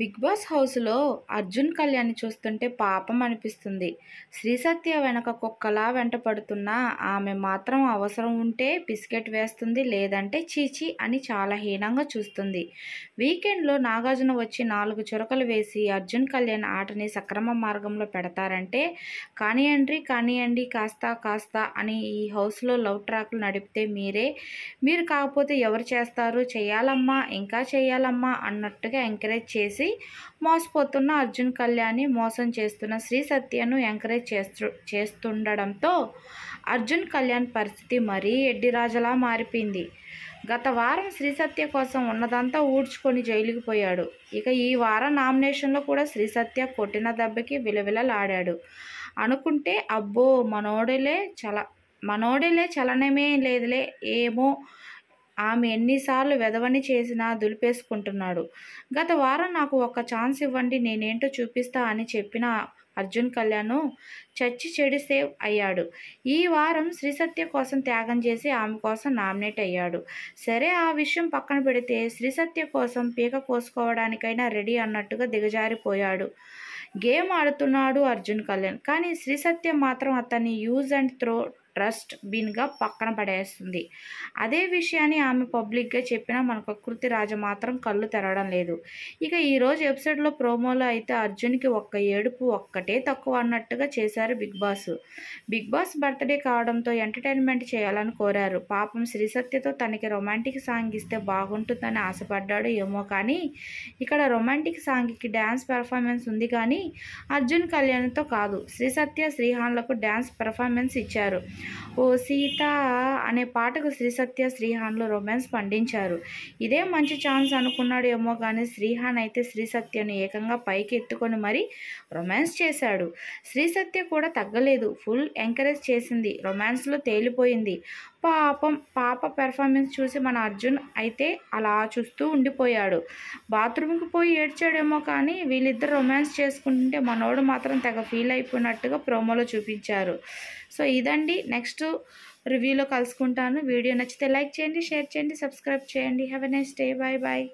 big boss హౌస్లో అర్జున్ కళ్యాణ్ చూస్తుంటే పాపం అనిపిస్తుంది శ్రీసత్య వెనక కుక్కలా వెంట పడుతున్నా ఆమె మాత్రం అవసరం ఉంటే బిస్కెట్ వేస్తుంది లేదంటే చీచి అని చాలా హీనంగా చూస్తుంది వీకెండ్లో నాగార్జున వచ్చి నాలుగు చురకలు వేసి అర్జున్ కళ్యాణ్ ఆటని సక్రమ మార్గంలో పెడతారంటే కానియండ్రి కానియండి కాస్త కాస్త అని ఈ హౌస్లో లవ్ ట్రాక్లు నడిపితే మీరే మీరు కాకపోతే ఎవరు చేస్తారు చేయాలమ్మా ఇంకా చేయాలమ్మా అన్నట్టుగా ఎంకరేజ్ చేసి చేసి మోసపోతున్న అర్జున్ కళ్యాణ్ని మోసం చేస్తున్న శ్రీ సత్యను ఎంకరేజ్ చేస్తు చేస్తుండడంతో అర్జున్ కళ్యాణ్ పరిస్థితి మరీ ఎడ్డిరాజలా మారిపోయింది గత వారం సత్య కోసం ఉన్నదంతా ఊడ్చుకొని జైలుకి పోయాడు ఇక ఈ వారం నామినేషన్లో కూడా సత్య కొట్టిన దెబ్బకి విలవిలలాడాడు అనుకుంటే అబ్బో మనోడిలే చల మనోడిలే చలనమే లేదులే ఏమో ఆమె ఎన్నిసార్లు వెదవని చేసినా దులిపేసుకుంటున్నాడు గత వారం నాకు ఒక్క ఛాన్స్ ఇవ్వండి నేనేంటో చూపిస్తా అని చెప్పిన అర్జున్ కళ్యాణ్ చచ్చి చెడి సేవ్ అయ్యాడు ఈ వారం శ్రీసత్య కోసం త్యాగం చేసి ఆమె కోసం నామినేట్ అయ్యాడు సరే ఆ విషయం పక్కన పెడితే శ్రీసత్య కోసం పీక కోసుకోవడానికైనా రెడీ అన్నట్టుగా దిగజారిపోయాడు గేమ్ ఆడుతున్నాడు అర్జున్ కళ్యాణ్ కానీ శ్రీసత్య మాత్రం అతన్ని యూజ్ అండ్ త్రో ట్రస్ట్ బిన్గా పక్కన పడేస్తుంది అదే విషయాన్ని ఆమె పబ్లిక్గా చెప్పినా మనకు కృతి రాజ మాత్రం కళ్ళు తెరవడం లేదు ఇక ఈరోజు ఎపిసోడ్లో ప్రోమోలో అయితే అర్జున్కి ఒక్క ఏడుపు ఒక్కటే తక్కువ అన్నట్టుగా చేశారు Bigg Boss Bigg Boss birthday కావడంతో ఎంటర్టైన్మెంట్ చేయాలని కోరారు పాపం శ్రీసత్యతో తనకి రొమాంటిక్ సాంగ్ ఇస్తే బాగుంటుందని ఆశపడ్డాడు ఏమో కానీ ఇక్కడ రొమాంటిక్ సాంగ్కి డ్యాన్స్ పెర్ఫార్మెన్స్ ఉంది కానీ అర్జున్ కళ్యాణ్తో కాదు శ్రీసత్య శ్రీహాన్లకు డ్యాన్స్ పెర్ఫార్మెన్స్ ఇచ్చారు ఓ సీత అనే పాటకు శ్రీసత్య శ్రీహాన్లో రొమాన్స్ పండించారు ఇదే మంచి ఛాన్స్ అనుకున్నాడు ఏమో కానీ శ్రీహాన్ అయితే శ్రీసత్యను ఏకంగా పైకి ఎత్తుకొని మరీ రొమాన్స్ చేశాడు శ్రీసత్య కూడా తగ్గలేదు ఫుల్ ఎంకరేజ్ చేసింది రొమాన్స్లో తేలిపోయింది పాపం పాప పెర్ఫార్మెన్స్ చూసి మన అర్జున్ అయితే అలా చూస్తూ ఉండిపోయాడు బాత్రూమ్కి పోయి ఏడ్చాడేమో కానీ వీళ్ళిద్దరు రొమాన్స్ చేసుకుంటుంటే మనోడు మాత్రం తెగ ఫీల్ అయిపోయినట్టుగా ప్రోమోలో చూపించారు సో ఇదండి నెక్స్ట్ రివ్యూలో కలుసుకుంటాను వీడియో నచ్చితే లైక్ చేయండి షేర్ చేయండి సబ్స్క్రైబ్ చేయండి have a nice day bye bye